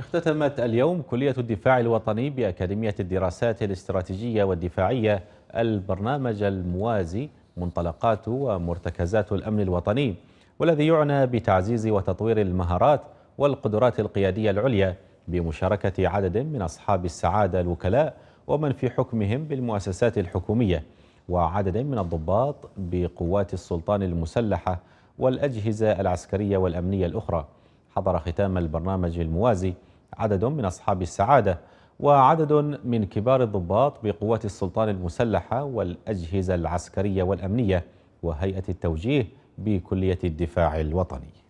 اختتمت اليوم كلية الدفاع الوطني بأكاديمية الدراسات الاستراتيجية والدفاعية البرنامج الموازي منطلقات ومرتكزات الأمن الوطني والذي يعنى بتعزيز وتطوير المهارات والقدرات القيادية العليا بمشاركة عدد من أصحاب السعادة الوكلاء ومن في حكمهم بالمؤسسات الحكومية وعدد من الضباط بقوات السلطان المسلحة والأجهزة العسكرية والأمنية الأخرى حضر ختام البرنامج الموازي عدد من أصحاب السعادة وعدد من كبار الضباط بقوات السلطان المسلحة والأجهزة العسكرية والأمنية وهيئة التوجيه بكلية الدفاع الوطني